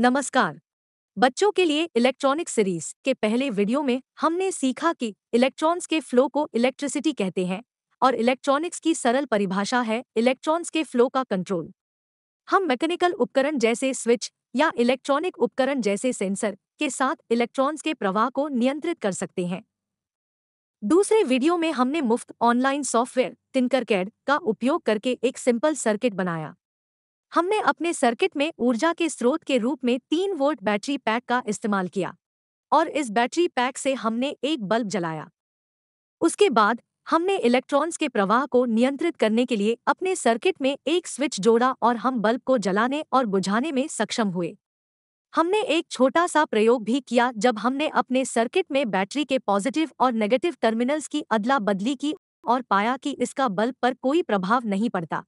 नमस्कार बच्चों के लिए इलेक्ट्रॉनिक सीरीज के पहले वीडियो में हमने सीखा कि इलेक्ट्रॉन्स के फ्लो को इलेक्ट्रिसिटी कहते हैं और इलेक्ट्रॉनिक्स की सरल परिभाषा है इलेक्ट्रॉन्स के फ्लो का कंट्रोल हम मैकेनिकल उपकरण जैसे स्विच या इलेक्ट्रॉनिक उपकरण जैसे सेंसर के साथ इलेक्ट्रॉन्स के प्रवाह को नियंत्रित कर सकते हैं दूसरे वीडियो में हमने मुफ्त ऑनलाइन सॉफ्टवेयर टिंकरकैड का उपयोग करके एक सिंपल सर्किट बनाया हमने अपने सर्किट में ऊर्जा के स्रोत के रूप में तीन वोल्ट बैटरी पैक का इस्तेमाल किया और इस बैटरी पैक से हमने एक बल्ब जलाया उसके बाद हमने इलेक्ट्रॉन्स के प्रवाह को नियंत्रित करने के लिए अपने सर्किट में एक स्विच जोड़ा और हम बल्ब को जलाने और बुझाने में सक्षम हुए हमने एक छोटा सा प्रयोग भी किया जब हमने अपने सर्किट में बैटरी के पॉजिटिव और नेगेटिव टर्मिनल्स की अदला बदली की और पाया कि इसका बल्ब पर कोई प्रभाव नहीं पड़ता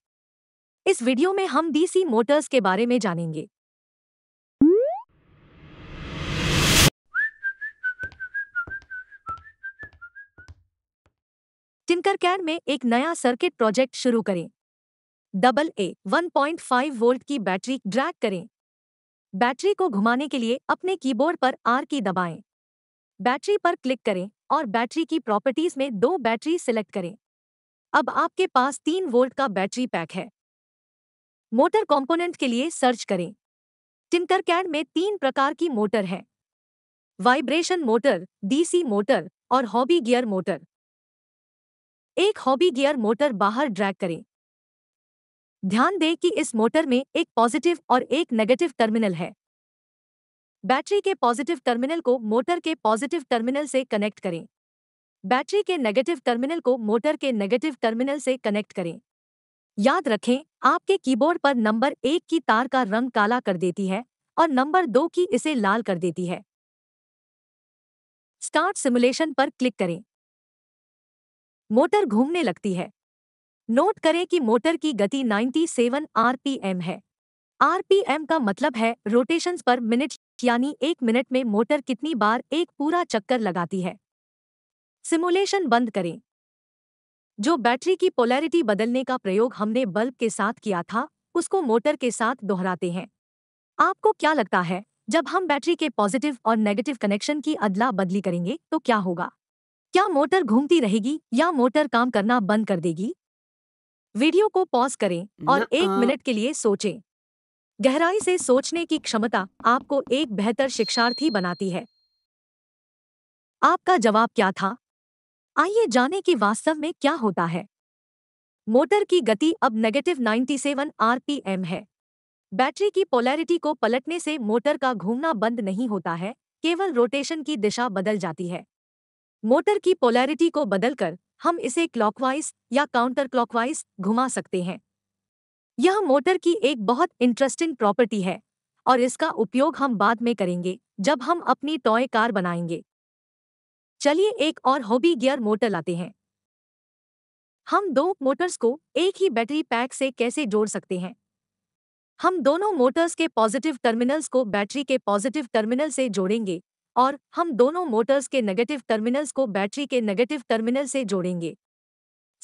इस वीडियो में हम डीसी मोटर्स के बारे में जानेंगे टिंकरकैड में एक नया सर्किट प्रोजेक्ट शुरू करें डबल ए 1.5 वोल्ट की बैटरी ड्रैग करें बैटरी को घुमाने के लिए अपने कीबोर्ड पर आर की दबाएं बैटरी पर क्लिक करें और बैटरी की प्रॉपर्टीज में दो बैटरी सिलेक्ट करें अब आपके पास तीन वोल्ट का बैटरी पैक है मोटर कंपोनेंट के लिए सर्च करें टिंकर कैड में तीन प्रकार की मोटर है वाइब्रेशन मोटर डीसी मोटर और हॉबी गियर मोटर एक हॉबी गियर मोटर बाहर ड्रैग करें ध्यान दें कि इस मोटर में एक पॉजिटिव और एक नेगेटिव टर्मिनल है बैटरी के पॉजिटिव टर्मिनल को मोटर के पॉजिटिव टर्मिनल से कनेक्ट करें बैटरी के नेगेटिव टर्मिनल को मोटर के नेगेटिव टर्मिनल से कनेक्ट करें याद रखें आपके कीबोर्ड पर नंबर एक की तार का रंग काला कर देती है और नंबर दो की इसे लाल कर देती है स्टार्ट सिमुलेशन पर क्लिक करें मोटर घूमने लगती है नोट करें कि मोटर की गति 97 आरपीएम है आरपीएम का मतलब है रोटेशन पर मिनट यानी एक मिनट में मोटर कितनी बार एक पूरा चक्कर लगाती है सिमुलेशन बंद करें जो बैटरी की पोलैरिटी बदलने का प्रयोग हमने बल्ब के साथ किया था उसको मोटर के साथ दोहराते हैं आपको क्या लगता है जब हम बैटरी के पॉजिटिव और नेगेटिव कनेक्शन की अदला बदली करेंगे तो क्या होगा क्या मोटर घूमती रहेगी या मोटर काम करना बंद कर देगी वीडियो को पॉज करें और एक मिनट के लिए सोचें गहराई से सोचने की क्षमता आपको एक बेहतर शिक्षार्थी बनाती है आपका जवाब क्या था आइए जाने कि वास्तव में क्या होता है मोटर की गति अब नेगेटिव 97 आरपीएम है बैटरी की पोलैरिटी को पलटने से मोटर का घूमना बंद नहीं होता है केवल रोटेशन की दिशा बदल जाती है मोटर की पोलैरिटी को बदलकर हम इसे क्लॉकवाइज या काउंटर क्लॉकवाइज घुमा सकते हैं यह मोटर की एक बहुत इंटरेस्टिंग प्रॉपर्टी है और इसका उपयोग हम बाद में करेंगे जब हम अपनी टॉय कार बनाएंगे चलिए एक और हॉबी गियर मोटर लाते हैं हम दो मोटर्स को एक ही बैटरी पैक से कैसे जोड़ सकते हैं हम दोनों मोटर्स के पॉजिटिव टर्मिनल्स को बैटरी के पॉजिटिव टर्मिनल से जोड़ेंगे और हम दोनों मोटर्स के नेगेटिव टर्मिनल्स को बैटरी के नेगेटिव टर्मिनल से जोड़ेंगे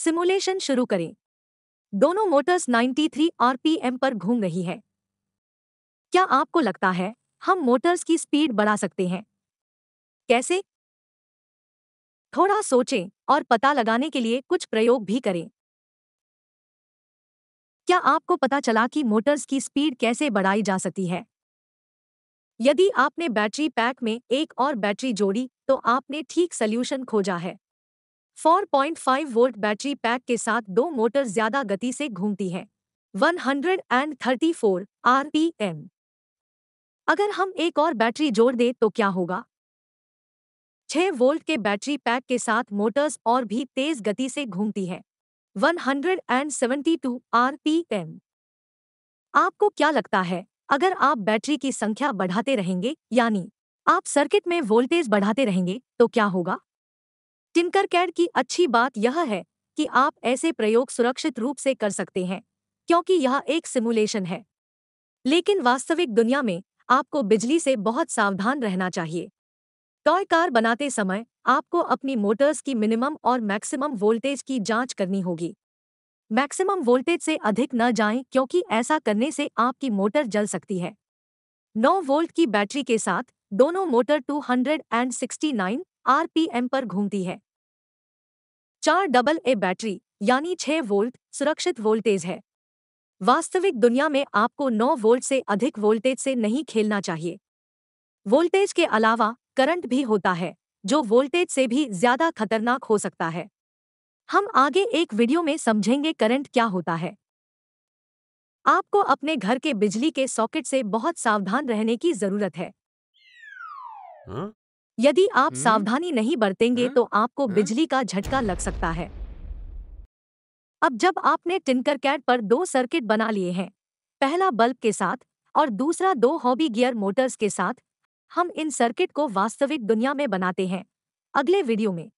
सिमुलेशन शुरू करें दोनों मोटर्स 93 आरपीएम पर घूम रही है क्या आपको लगता है हम मोटर्स की स्पीड बढ़ा सकते हैं कैसे थोड़ा सोचें और पता लगाने के लिए कुछ प्रयोग भी करें क्या आपको पता चला कि मोटर्स की स्पीड कैसे बढ़ाई जा सकती है यदि आपने बैटरी पैक में एक और बैटरी जोड़ी तो आपने ठीक सल्यूशन खोजा है 4.5 वोल्ट बैटरी पैक के साथ दो मोटर ज्यादा गति से घूमती है 134 आरपीएम अगर हम एक और बैटरी जोड़ दें तो क्या होगा 6 वोल्ट के बैटरी पैक के साथ मोटर्स और भी तेज गति से घूमती है 172 आरपीएम आपको क्या लगता है अगर आप बैटरी की संख्या बढ़ाते रहेंगे यानी आप सर्किट में वोल्टेज बढ़ाते रहेंगे तो क्या होगा टिंकर कैड की अच्छी बात यह है कि आप ऐसे प्रयोग सुरक्षित रूप से कर सकते हैं क्योंकि यह एक सिमुलेशन है लेकिन वास्तविक दुनिया में आपको बिजली से बहुत सावधान रहना चाहिए टॉय कार बनाते समय आपको अपनी मोटर्स की मिनिमम और मैक्सिमम वोल्टेज की जांच करनी होगी मैक्सिमम वोल्टेज से अधिक न जाएं क्योंकि ऐसा करने से आपकी मोटर जल सकती है 9 वोल्ट की बैटरी के साथ दोनों मोटर 269 आरपीएम पर घूमती है चार डबल ए बैटरी यानी 6 वोल्ट सुरक्षित वोल्टेज है वास्तविक दुनिया में आपको 9 वोल्ट से अधिक वोल्टेज से नहीं खेलना चाहिए वोल्टेज के अलावा करंट भी होता है जो वोल्टेज से भी ज्यादा खतरनाक हो सकता है हम आगे एक वीडियो में समझेंगे करंट क्या होता है आपको अपने घर के बिजली के सॉकेट से बहुत सावधान रहने की जरूरत है हा? यदि आप हुँ? हम्म? सावधानी नहीं बरतेंगे हा? तो आपको हा? बिजली का झटका लग सकता है अब जब आपने टिंकर कैट पर दो सर्किट बना लिए हैं पहला बल्ब के साथ और दूसरा दो हॉबी गियर मोटर्स के साथ हम इन सर्किट को वास्तविक दुनिया में बनाते हैं अगले वीडियो में